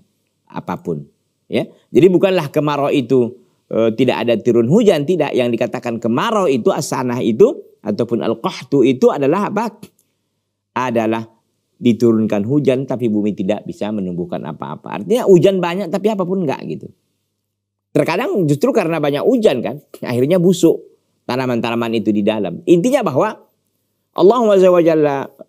apapun. Ya, jadi bukanlah kemarau itu e, tidak ada turun hujan, tidak. Yang dikatakan kemarau itu asanah itu ataupun al-qahtu itu adalah apa? Adalah diturunkan hujan tapi bumi tidak bisa menumbuhkan apa-apa. Artinya hujan banyak tapi apapun enggak gitu. Terkadang justru karena banyak hujan kan, *laughs* akhirnya busuk tanaman-tanaman itu di dalam. Intinya bahwa Allah SWT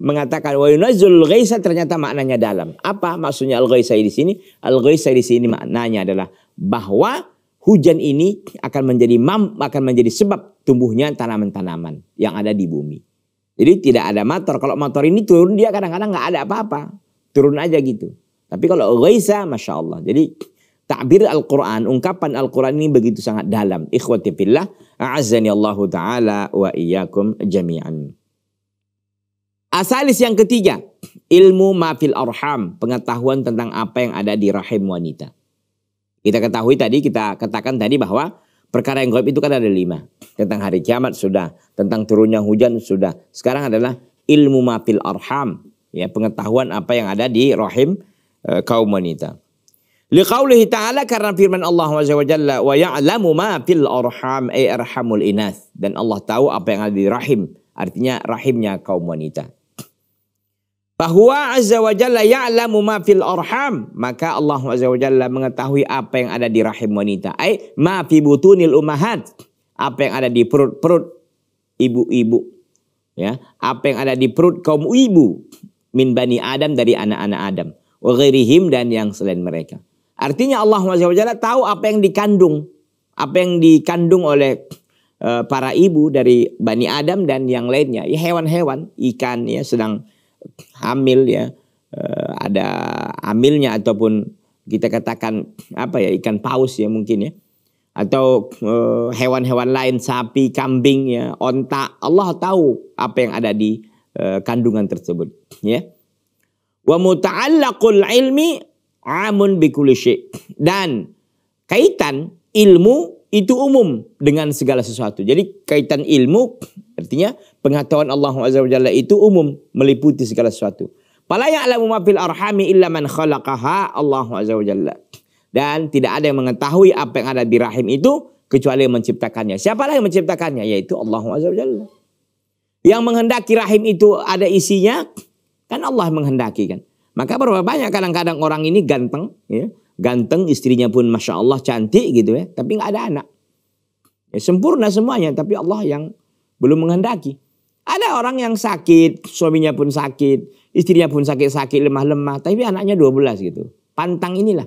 mengatakan wa yunazzul ghaisa ternyata maknanya dalam. Apa maksudnya al-ghaisa di sini? Al-ghaisa di sini maknanya adalah bahwa hujan ini akan menjadi mam akan menjadi sebab tumbuhnya tanaman-tanaman yang ada di bumi. Jadi tidak ada motor. Kalau motor ini turun dia kadang-kadang nggak ada apa-apa. Turun aja gitu. Tapi kalau ghaisa Masya Allah. Jadi takbir Al-Quran, ungkapan Al-Quran ini begitu sangat dalam. Ikhwati fillah, a'azani Allah ta'ala wa iyyakum jami'an. Asalis yang ketiga, ilmu mafil arham, pengetahuan tentang apa yang ada di rahim wanita. Kita ketahui tadi, kita katakan tadi bahwa Perkara yang gaib itu kan ada lima. Tentang hari kiamat sudah. Tentang turunnya hujan sudah. Sekarang adalah ilmu mafil arham. Ya, pengetahuan apa yang ada di rahim e, kaum wanita. Liqaulihi ta'ala karena firman Allah SWT. wa wa ya'lamu ma fil arham ay arhamul inas dan Allah tahu apa yang ada di rahim artinya rahimnya kaum wanita bahwa Azza wa Jalla ya'lamu ma fil arham. Maka Allah Azza wa Jalla mengetahui apa yang ada di rahim wanita. Ay, ma fi butunil umahat. Apa yang ada di perut-perut ibu-ibu. Ya, apa yang ada di perut kaum ibu min bani Adam dari anak-anak Adam. Wa dan yang selain mereka. Artinya Allah Azza wa Jalla tahu apa yang dikandung. Apa yang dikandung oleh eh, para ibu dari Bani Adam dan yang lainnya. Ya hewan-hewan, ikan ya sedang hamil ya eh, ada hamilnya ataupun kita katakan apa ya ikan paus ya mungkin ya atau eh, hewan-hewan lain sapi kambing ya onta Allah tahu apa yang ada di eh, kandungan tersebut ya wa muta'allaqul ilmi amun bikulli dan kaitan ilmu itu umum dengan segala sesuatu. Jadi kaitan ilmu artinya pengetahuan Allah Azza wa Jalla itu umum meliputi segala sesuatu. Fala ya'lamu ma fil arhami illa man khalaqaha Allah Azza wa Jalla. Dan tidak ada yang mengetahui apa yang ada di rahim itu kecuali yang menciptakannya. Siapalah yang menciptakannya? Yaitu Allah Azza wa Jalla. Yang menghendaki rahim itu ada isinya kan Allah menghendaki kan. Maka berapa banyak kadang-kadang orang ini ganteng ya ganteng, istrinya pun masya Allah cantik gitu ya, tapi nggak ada anak. Ya, sempurna semuanya, tapi Allah yang belum menghendaki. Ada orang yang sakit, suaminya pun sakit, istrinya pun sakit-sakit, lemah-lemah, tapi anaknya 12 gitu. Pantang inilah,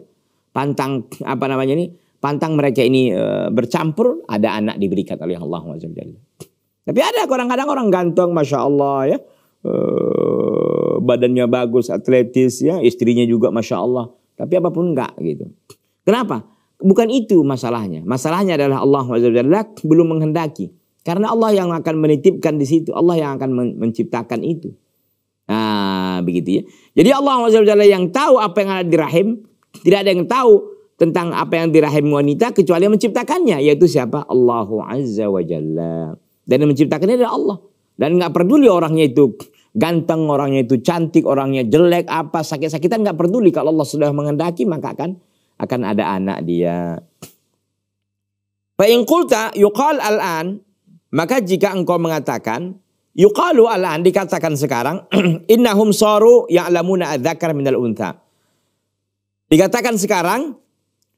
pantang apa namanya ini, pantang mereka ini e, bercampur, ada anak diberikan oleh Allah Subhanahu Tapi ada kadang-kadang orang ganteng, masya Allah ya, e, badannya bagus, atletis ya, istrinya juga masya Allah tapi apapun enggak gitu. Kenapa? Bukan itu masalahnya. Masalahnya adalah Allah Jalla belum menghendaki. Karena Allah yang akan menitipkan di situ, Allah yang akan menciptakan itu. Nah, begitu ya. Jadi Allah Jalla yang tahu apa yang ada di rahim, tidak ada yang tahu tentang apa yang di rahim wanita kecuali yang menciptakannya yaitu siapa Allahu Azza wa dan yang menciptakannya adalah Allah dan nggak peduli orangnya itu ganteng orangnya itu cantik orangnya jelek apa sakit-sakitan nggak peduli kalau Allah sudah mengendaki maka akan akan ada anak dia. Fa'in yuqal al-an maka jika engkau mengatakan yuqalu al-an dikatakan sekarang *clears throat* innahum saru ya'lamuna adzakar minal unta. Dikatakan sekarang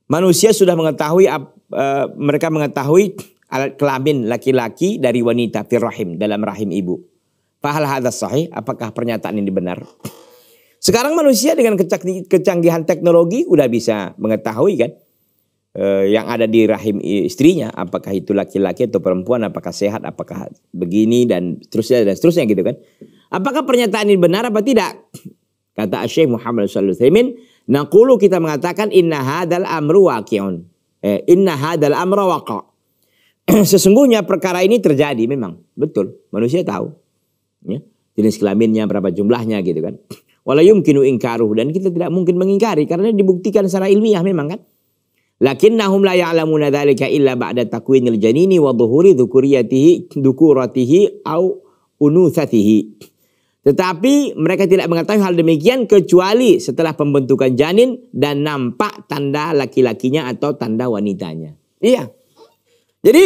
manusia sudah mengetahui uh, mereka mengetahui alat kelamin laki-laki dari wanita firrahim dalam rahim ibu. Fahal hadas sahih, apakah pernyataan ini benar? Sekarang manusia dengan kecanggihan teknologi udah bisa mengetahui kan eh, yang ada di rahim istrinya, apakah itu laki-laki atau perempuan, apakah sehat, apakah begini dan seterusnya dan seterusnya gitu kan. Apakah pernyataan ini benar apa tidak? Kata Syekh Muhammad sallallahu alaihi naqulu kita mengatakan inna hadal amru waqi'un. Eh, inna hadal amru waqa'. *clears throat* Sesungguhnya perkara ini terjadi memang, betul. Manusia tahu ya. jenis kelaminnya, berapa jumlahnya gitu kan. *clears throat* Wala mungkin ingkaruh dan kita tidak mungkin mengingkari karena dibuktikan secara ilmiah memang kan. Lakinnahum la ya'lamuna dzalika illa ba'da takwinil janini wa dhuhuri dhukuriyatihi dhukuratihi au unuthatihi. Tetapi mereka tidak mengetahui hal demikian kecuali setelah pembentukan janin dan nampak tanda laki-lakinya atau tanda wanitanya. Iya. Jadi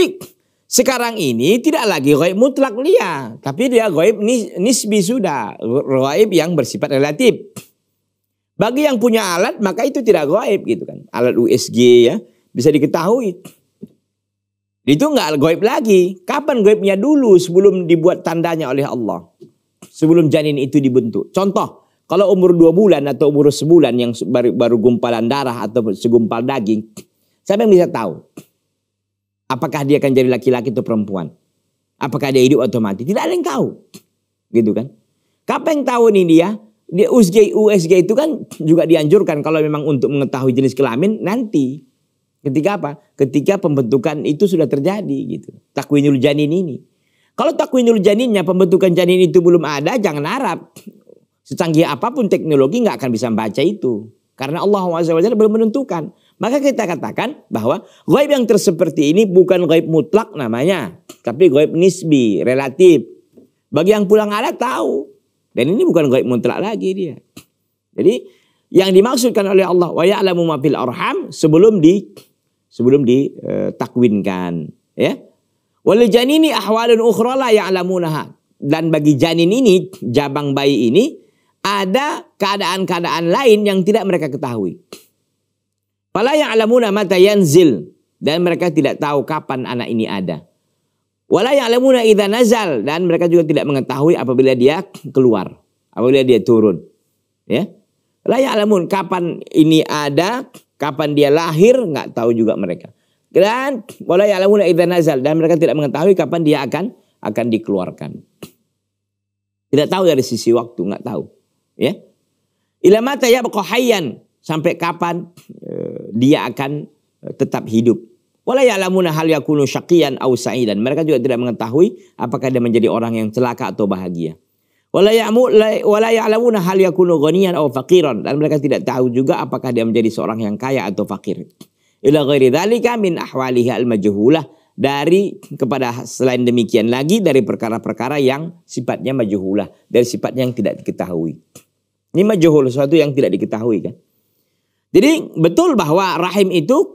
sekarang ini tidak lagi goib mutlak dia, tapi dia goib nisbi sudah, goib yang bersifat relatif. Bagi yang punya alat maka itu tidak goib gitu kan. Alat USG ya bisa diketahui. Itu nggak goib lagi. Kapan goibnya dulu sebelum dibuat tandanya oleh Allah. Sebelum janin itu dibentuk. Contoh, kalau umur dua bulan atau umur sebulan yang baru, baru gumpalan darah atau segumpal daging. Siapa yang bisa tahu? Apakah dia akan jadi laki-laki atau perempuan? Apakah dia hidup atau mati? Tidak ada yang tahu. Gitu kan. Kapan yang tahu nih dia? Dia USG, USG itu kan juga dianjurkan kalau memang untuk mengetahui jenis kelamin nanti. Ketika apa? Ketika pembentukan itu sudah terjadi gitu. Takwinul janin ini. Kalau takwinul janinnya pembentukan janin itu belum ada jangan harap. Secanggih apapun teknologi nggak akan bisa membaca itu. Karena Allah SWT belum menentukan. Maka kita katakan bahwa gaib yang terseperti ini bukan gaib mutlak namanya. Tapi gaib nisbi, relatif. Bagi yang pulang ada tahu. Dan ini bukan gaib mutlak lagi dia. Jadi yang dimaksudkan oleh Allah wa ya'lamu mafil arham sebelum di sebelum ditakwinkan eh, ya. Wali janini ahwalun ukhra ya'lamunaha. Dan bagi janin ini, jabang bayi ini ada keadaan-keadaan lain yang tidak mereka ketahui. Fala ya'lamuna mata yanzil dan mereka tidak tahu kapan anak ini ada. Wala ya'lamuna idza nazal dan mereka juga tidak mengetahui apabila dia keluar, apabila dia turun. Ya. La ya'lamun kapan ini ada, kapan dia lahir nggak tahu juga mereka. Dan wala ya'lamuna idza nazal dan mereka tidak mengetahui kapan dia akan akan dikeluarkan. Tidak tahu dari sisi waktu, nggak tahu. Ya. Ila mata ya hayyan sampai kapan dia akan eh, tetap hidup. Wala hal yakunu syaqiyan aw sa'idan. Mereka juga tidak mengetahui apakah dia menjadi orang yang celaka atau bahagia. Wala hal yakunu ghaniyan aw faqiran. Dan mereka tidak tahu juga apakah dia menjadi seorang yang kaya atau fakir. Ila ghairi min ahwalihi al majhulah dari kepada selain demikian lagi dari perkara-perkara yang sifatnya majhulah, dari sifatnya yang tidak diketahui. Ini majhul sesuatu yang tidak diketahui kan. Jadi betul bahwa rahim itu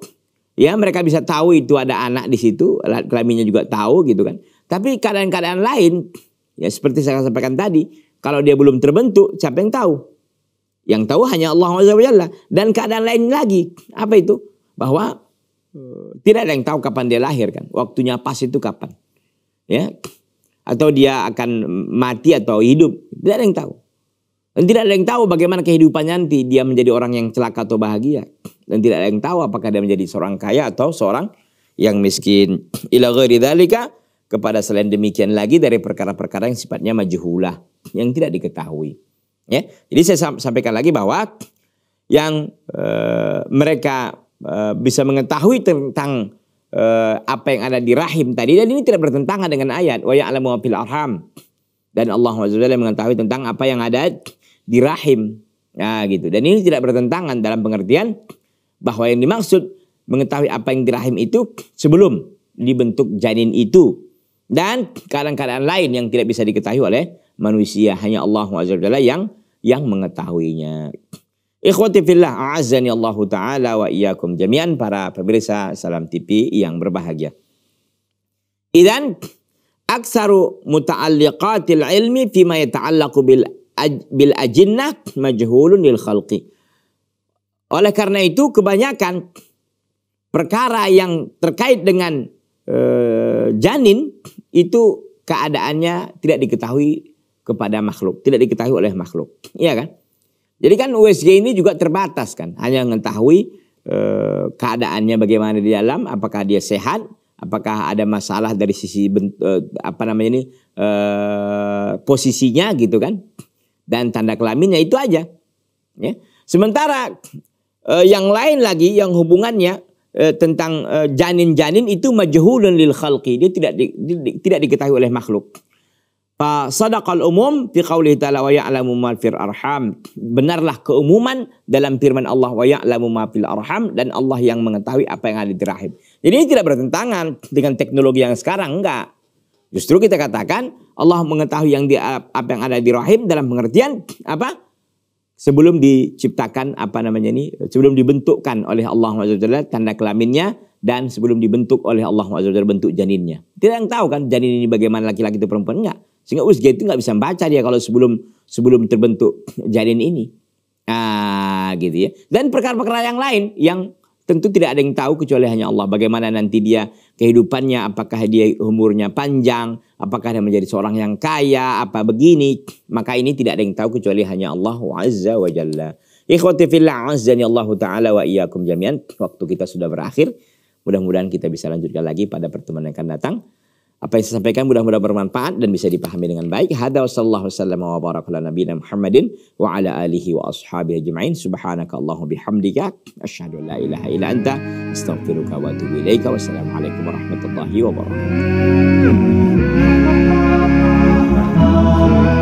ya mereka bisa tahu itu ada anak di situ, kelaminnya juga tahu gitu kan. Tapi keadaan-keadaan lain ya seperti saya sampaikan tadi, kalau dia belum terbentuk, siapa yang tahu? Yang tahu hanya Allah Subhanahu dan keadaan lain lagi. Apa itu? Bahwa eh, tidak ada yang tahu kapan dia lahir kan. Waktunya pas itu kapan. Ya. Atau dia akan mati atau hidup, tidak ada yang tahu. Dan tidak ada yang tahu bagaimana kehidupannya nanti dia menjadi orang yang celaka atau bahagia. Dan tidak ada yang tahu apakah dia menjadi seorang kaya atau seorang yang miskin. Ila dalika kepada selain demikian lagi dari perkara-perkara yang sifatnya majhulah yang tidak diketahui. Ya. Jadi saya sampaikan lagi bahwa yang e, mereka e, bisa mengetahui tentang e, apa yang ada di rahim tadi dan ini tidak bertentangan dengan ayat wa ya'lamu fil arham dan Allah SWT mengetahui tentang apa yang ada di rahim. Nah, gitu. Dan ini tidak bertentangan dalam pengertian bahwa yang dimaksud mengetahui apa yang di rahim itu sebelum dibentuk janin itu dan keadaan-keadaan lain yang tidak bisa diketahui oleh manusia hanya Allah SWT yang yang mengetahuinya. Ikhwati fillah a'azani Allah taala wa iyakum jami'an para pemirsa Salam TV yang berbahagia. Idan aksaru muta'alliqatil ilmi fima yata'allaku bil bil ajinnah majhulun lil khalqi. Oleh karena itu kebanyakan perkara yang terkait dengan e, janin itu keadaannya tidak diketahui kepada makhluk, tidak diketahui oleh makhluk. Iya kan? Jadi kan USG ini juga terbatas kan, hanya mengetahui e, keadaannya bagaimana di dalam, apakah dia sehat, apakah ada masalah dari sisi bent, e, apa namanya ini e, posisinya gitu kan, dan tanda kelaminnya itu aja. Ya. Sementara eh, yang lain lagi yang hubungannya eh, tentang eh, janin-janin eh, itu majhulun lil khalqi, dia tidak di, di, tidak diketahui oleh makhluk. Fa sadaqal umum fi qaulihi ta'ala wa ya'lamu ma fil arham. Benarlah keumuman dalam firman Allah wa ya'lamu ma fil arham dan Allah yang mengetahui apa yang ada di rahim. Jadi ini tidak bertentangan dengan teknologi yang sekarang enggak. Justru kita katakan Allah mengetahui yang di apa yang ada di rahim dalam pengertian apa? Sebelum diciptakan apa namanya ini, sebelum dibentukkan oleh Allah SWT tanda kelaminnya dan sebelum dibentuk oleh Allah SWT bentuk janinnya. Tidak yang tahu kan janin ini bagaimana laki-laki itu perempuan enggak. Sehingga usg itu nggak bisa membaca dia kalau sebelum sebelum terbentuk janin ini. Ah, gitu ya. Dan perkara-perkara yang lain yang tentu tidak ada yang tahu kecuali hanya Allah. Bagaimana nanti dia kehidupannya, apakah dia umurnya panjang, apakah dia menjadi seorang yang kaya apa begini maka ini tidak ada yang tahu kecuali hanya Allah azza wa jalla ikhwati fillah azzani Allah taala wa iyyakum jami'an waktu kita sudah berakhir mudah-mudahan kita bisa lanjutkan lagi pada pertemuan yang akan datang apa yang saya sampaikan mudah-mudahan bermanfaat dan bisa dipahami dengan baik. Hada sallallahu wasallam wa baraka ala Muhammadin wa ala alihi wa ashabihi ajma'in. Subhanaka Allahumma bihamdika asyhadu an la ilaha illa anta astaghfiruka wa atubu ilaika. Wassalamualaikum warahmatullahi wabarakatuh.